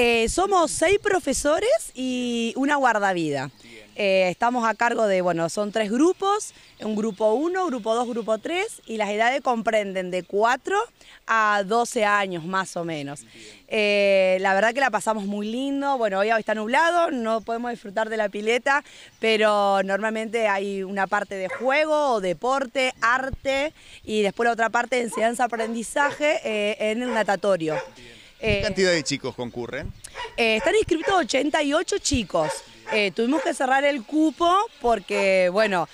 Eh, somos seis profesores y una guardavida. Eh, estamos a cargo de, bueno, son tres grupos, un grupo 1, grupo 2, grupo 3, y las edades comprenden de 4 a 12 años más o menos. Eh, la verdad que la pasamos muy lindo, bueno, hoy está nublado, no podemos disfrutar de la pileta, pero normalmente hay una parte de juego, deporte, arte, y después la otra parte de enseñanza-aprendizaje en el natatorio. Eh, ¿Qué cantidad de chicos concurren? Eh, están inscritos 88 chicos. Eh, tuvimos que cerrar el cupo porque, bueno,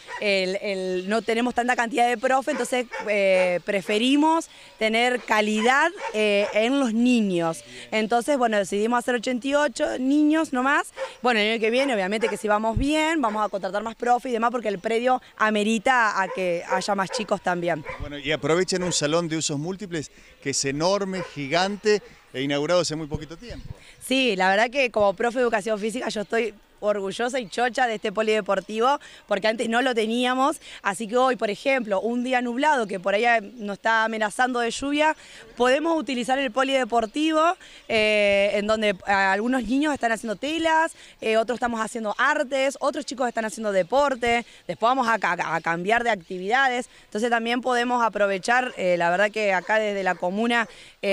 no tenemos tanta cantidad de profe, entonces eh, preferimos tener calidad eh, en los niños. Entonces, bueno, decidimos hacer 88 niños nomás. Bueno, el año que viene, obviamente que si vamos bien, vamos a contratar más profe y demás porque el predio amerita a que haya más chicos también. Bueno, y aprovechen un salón de usos múltiples que es enorme, gigante e inaugurado hace muy poquito tiempo. Sí, la verdad que como profe de educación física yo estoy orgullosa y chocha de este polideportivo, porque antes no lo teníamos. Así que hoy, por ejemplo, un día nublado que por allá nos está amenazando de lluvia, podemos utilizar el polideportivo, eh, en donde algunos niños están haciendo telas, eh, otros estamos haciendo artes, otros chicos están haciendo deporte, después vamos a, cambiar de actividades. Entonces también podemos aprovechar, eh, la verdad que acá desde la comuna,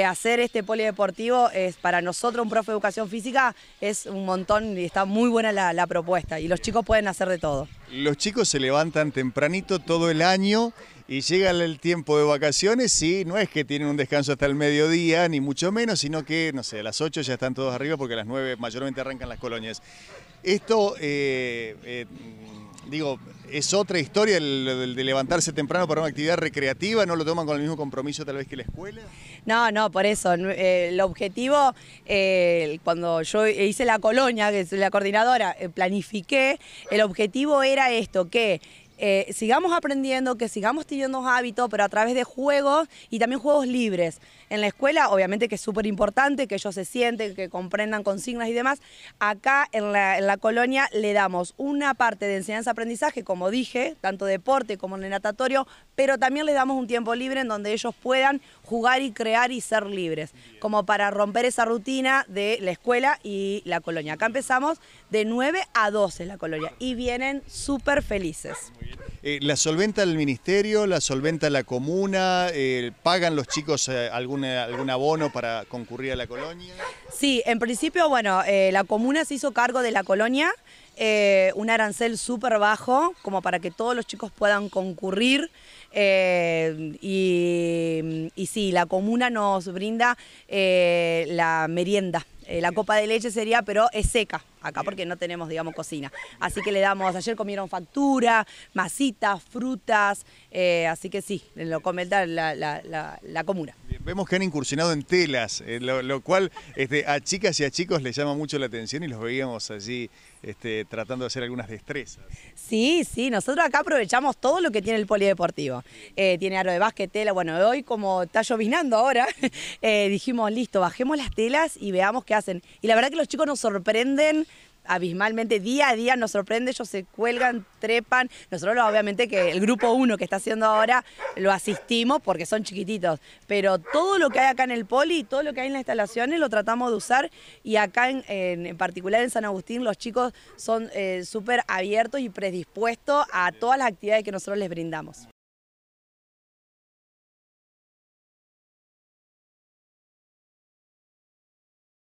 hacer este polideportivo es para nosotros, un profe de educación física, es un montón y está muy buena la la, propuesta y los chicos pueden hacer de todo. Los chicos se levantan tempranito todo el año y llega el tiempo de vacaciones sí, no es que tienen un descanso hasta el mediodía, ni mucho menos, sino que, no sé, a las 8 ya están todos arriba porque a las 9 mayormente arrancan las colonias. Esto, eh, eh, digo, es otra historia el, de levantarse temprano para una actividad recreativa, ¿no lo toman con el mismo compromiso tal vez que la escuela? No, no, por eso. Eh, el objetivo, cuando yo hice la colonia, que es la coordinadora, planifiqué, el objetivo era esto, que eh, sigamos aprendiendo, que sigamos teniendo hábitos, pero a través de juegos y también juegos libres. En la escuela, obviamente que es súper importante que ellos se sienten, que comprendan consignas y demás. Acá en la, colonia le damos una parte de enseñanza-aprendizaje, como dije, tanto deporte como en el natatorio, pero también les damos un tiempo libre en donde ellos puedan jugar y crear y ser libres, como para romper esa rutina de la escuela y la colonia. Acá empezamos de 9 a 12 la colonia y vienen súper felices. Eh, ¿La solventa el ministerio? ¿La solventa la comuna? Eh, ¿Pagan los chicos eh, algún abono para concurrir a la colonia? Sí, en principio, bueno, la comuna se hizo cargo de la colonia, un arancel súper bajo, como para que todos los chicos puedan concurrir. Y, y, sí, la comuna nos brinda la merienda eh, la copa de leche sería, pero es seca acá porque no tenemos, digamos, cocina. Así que le damos, ayer comieron factura, masitas, frutas, eh, así que sí, lo comenta la, la, la comuna. Vemos que han incursionado en telas, eh, lo, cual este, a chicas y a chicos les llama mucho la atención y los veíamos allí este, tratando de hacer algunas destrezas. Sí, sí, nosotros acá aprovechamos todo lo que tiene el polideportivo. Eh, tiene aro de básquet, tela, bueno, hoy como está llovinando ahora, eh, dijimos, listo, bajemos las telas y veamos qué hacen. Y la verdad que los chicos nos sorprenden abismalmente, día a día nos sorprende, ellos se cuelgan, trepan, nosotros obviamente que el grupo 1 que está haciendo ahora lo asistimos porque son chiquititos, pero todo lo que hay acá en el poli, todo lo que hay en las instalaciones lo tratamos de usar y acá en, en, particular en San Agustín los chicos son eh, súper abiertos y predispuestos a todas las actividades que nosotros les brindamos.